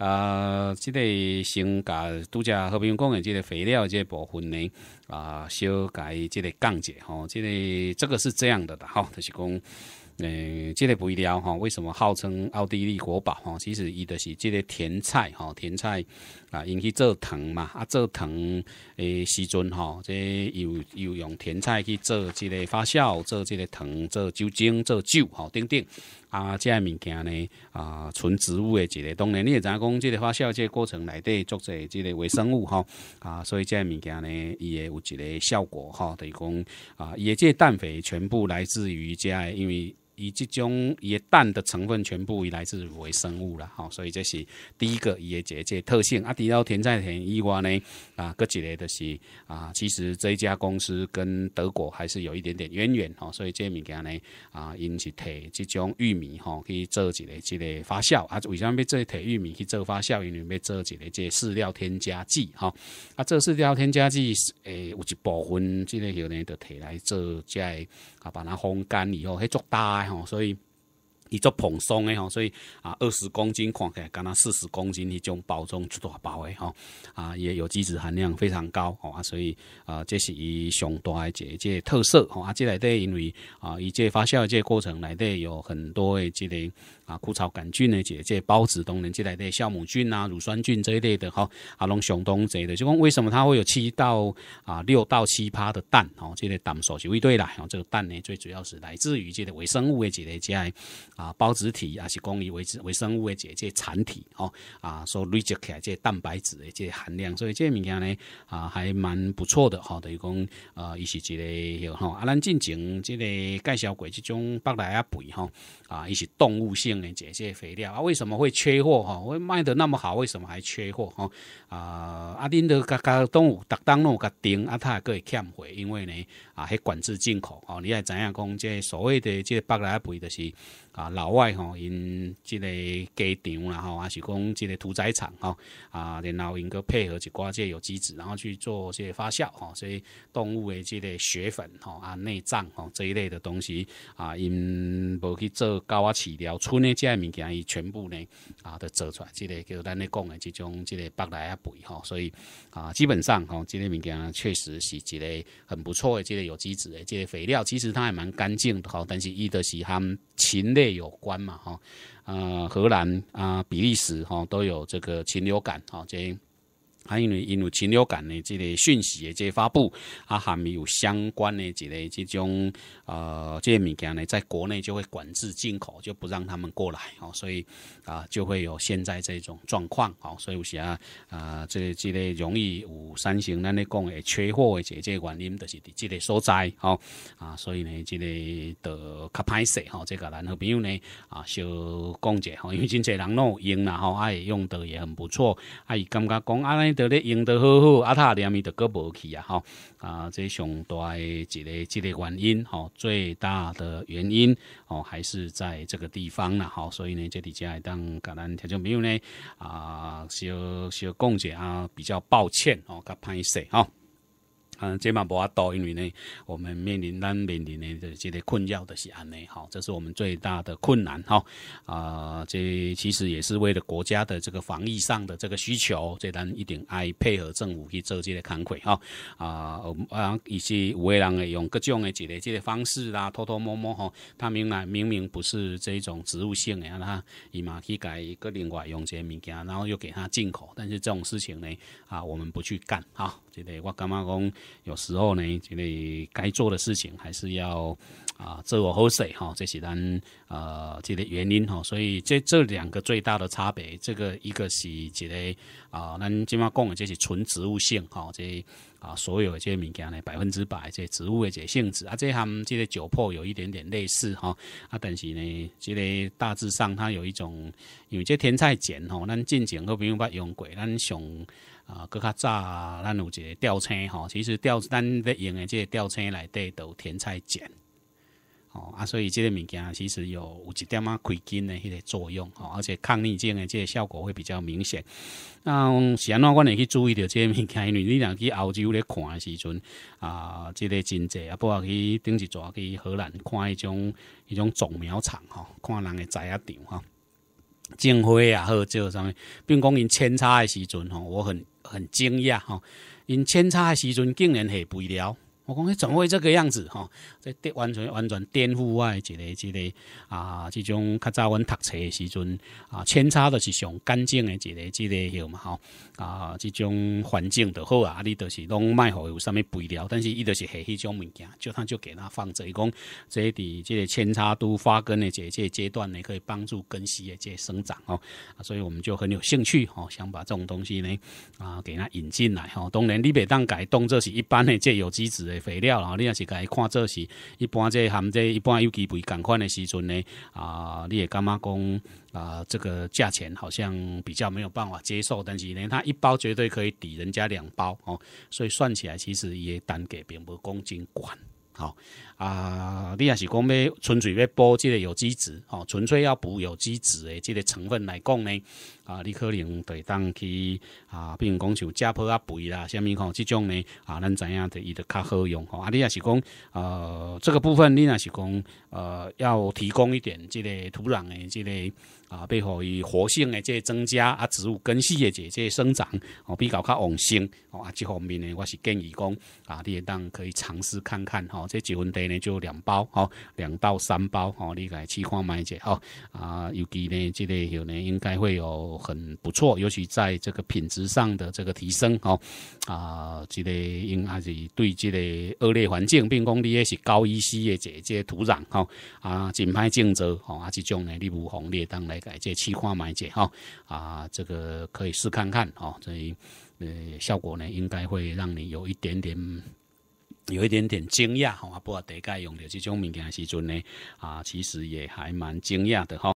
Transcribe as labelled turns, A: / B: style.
A: 啊，这个先甲拄则和平共的这个肥料即这个部分呢，啊，小改这个降一下，吼，这个这个是这样的的，吼，就是讲。诶，这个肥料哈，为什么号称奥地利国宝哈？其实伊的是这个甜菜哈，甜菜啊，用去做糖嘛，啊，做糖诶时阵哈，即又又用甜菜去做这个发酵，做这个糖，做酒精，做酒哈，等等。啊，这物件呢啊，纯植物的一个，当然你也只讲这个发酵这个过程内底做者这个微生物哈啊，所以这物件呢，伊也有一个效果哈，等于讲啊，也这氮肥全部来自于这，因为以这种伊蛋的成分全部伊来自微生物啦，吼，所以这是第一个伊个结界特性。啊，除了甜菜甜以外呢，啊，个几个都是啊，其实这家公司跟德国还是有一点点渊源，吼，所以这物件呢，啊，因是摕这种玉米吼去做一个一个发酵。啊，为啥物做摕玉米去做发酵？因为要做几个这饲料添加剂，哈，啊，这饲料添加剂诶，有一部分这个有呢，就摕来做即个啊，把它烘干以后迄做大。好，所以。伊种蓬松的吼，所以啊，二十公斤看起，来敢若四十公斤一种包装出大包的吼，啊，也有机质含量非常高吼，所以啊，这是伊上大诶这一个特色吼，啊，即来底因为啊，伊这发酵的这过程内底有很多诶即个啊枯草杆菌的即个孢子，当然即内的酵母菌啊、乳酸菌这一类的吼，啊，拢上东这一类，就讲为什么它会有七到啊六到七趴的蛋吼，即类蛋素是未对啦，吼，这个蛋呢最主要是来自于即个微生物诶即类加。啊，孢子体也是讲伊为微生物的这这残体哦，啊，所累积起来这蛋白质的这含量，所以这物件呢啊，还蛮不错的哈。等于讲呃，伊是一个吼，啊，咱进前这个介绍过这种北来鸭肥哈，啊，伊是动物性的这些肥料啊，为什么会缺货哈？会卖得那么好，为什么还缺货哈？啊，啊，恁都甲个动物，当当弄个丁，啊，他也个会欠货，因为呢啊，还管制进口哦，你也知影讲这所谓的这北来鸭肥就是啊。老外吼，因即个家场啦吼，还是讲即个屠宰场吼啊，然后因个配合一寡即有机质，然后去做些发酵吼，所以动物的即个血粉吼啊内脏吼这一类的东西啊，因无去做高啊饲料，村的即个物件伊全部呢啊都做出来，即个叫咱咧讲的即种即个北来啊肥吼，所以啊基本上吼即个物件确实是一个很不错的，即个有机质的，即个肥料其实它还蛮干净的吼，但是伊的是含禽类。有关嘛，哈，呃，荷兰啊，比利时哈，都有这个禽流感，哈，已经。啊，因为因为禽流感的这类讯息的这个发布，啊，含没有相关的这类这种呃，这些物件呢，在国内就会管制进口，就不让他们过来哦，所以啊，就会有现在这种状况哦。所以有些啊，这类这类容易有三型，咱咧讲的缺货的这这原因，就是伫这个所在哦啊，所以呢，这个的较歹势哦，这个男好朋友呢啊，小讲者哦，因为真侪人用然后啊，用的也很不错，啊，伊感觉讲啊。得咧赢得好好，啊，他连咪都个无去啊。哈啊，这上大一个一个原因，哦，最大的原因哦还是在这个地方啦！哈，所以呢，这底下当甲咱听众没有呢啊，小小讲者啊，比较抱歉哦，甲拍势吼。嗯，这嘛不阿多，因为呢，我们面临咱面临的这这些困扰的是安内，好，这是我们最大的困难哈。啊，这其实也是为了国家的这个防疫上的这个需求，这咱一定爱配合政府去做这些抗疫哈。啊，啊一些的人会用各种的这个这些方式啦，偷偷摸摸哈，他明来明明不是这种植物性的，他立马去改一个另外用这些物件，然后又给他进口，但是这种事情呢，啊，我们不去干哈。即个我感觉讲，有时候呢，即个该做的事情还是要啊自我好势吼，这是咱呃即个原因吼。所以这这两个最大的差别，这个一个是即个啊，咱即马的这是纯植物性吼，即啊所有的即物件呢百分之百即植物的即性质，啊这含即个酒粕有一点点类似吼，啊但是呢，即个大致上它有一种，因为即天菜碱吼，咱进前可不用把用过，咱上。啊，搁较早咱有一个吊车吼，其实吊咱咧用的个吊内底都有甜菜碱，吼啊，所以即个物件其实有有一点啊开金的迄个作用吼，而且抗逆症的个效果会比较明显。那安怎，阮会去注意到个物件，因为你若去澳洲咧看的时阵啊，即个真济，啊，不括去顶一逝去荷兰看迄种迄种种苗场吼，看人的栽啊场吼。种花啊，或者啥，并讲因扦插的时阵吼，我很。很惊讶哈，因扦插的时阵竟然下肥了。我讲怎么会这个样子哈？这完全完全颠覆外一个一个啊，这种较早阮读册时阵啊，扦插都是上干净的，一个一个有嘛吼啊，这种环境都好啊，你里都是拢卖好有啥物肥料，但是伊都是下迄种物件，就他就给他放这一公，这一这个扦插都发根的这这阶段呢，可以帮助根系的这生长哦啊，所以我们就很有兴趣哦，想把这种东西呢啊，给它引进来吼。当然你别当改动，这是一般的这有机质诶。肥料，然后你也是以看这是一般这含这一般有机肥赶款的时阵呢，啊，你也感觉讲啊？这个价钱好像比较没有办法接受，但是呢，它一包绝对可以抵人家两包哦，所以算起来其实也单给并不公斤管。好啊，你也是讲要纯粹要补这个有机质哦，纯粹要补有机质的这个成分来讲呢，啊，你可能对当去啊，比如讲像加坡啊、肥啦、虾米吼这种呢啊，咱怎样的，伊就较好用哦。啊，你也是讲呃，这个部分你也是讲呃，要提供一点这个土壤的这个啊，被互伊活性的这增加啊，植物根系的这这生长哦，比较较旺盛哦。啊，这方面呢，我是建议讲啊，你当可以尝试看看哦。这几分地呢，就两包哦，两到三包哦，你来去看买者哦。啊，尤其呢，这个有呢，应该会有很不错，尤其在这个品质上的这个提升哦。啊，这个应还是对这个恶劣环境，并讲力也是高一些，解解土壤哈。啊，紧排荆州哦，啊，这种呢你无妨列当来改这去看买者哈。啊，这个可以试看看哦，这呃效果呢，应该会让你有一点点。有一点点惊讶，哈，不过大概用的这种物件时阵呢，啊，其实也还蛮惊讶的，哈。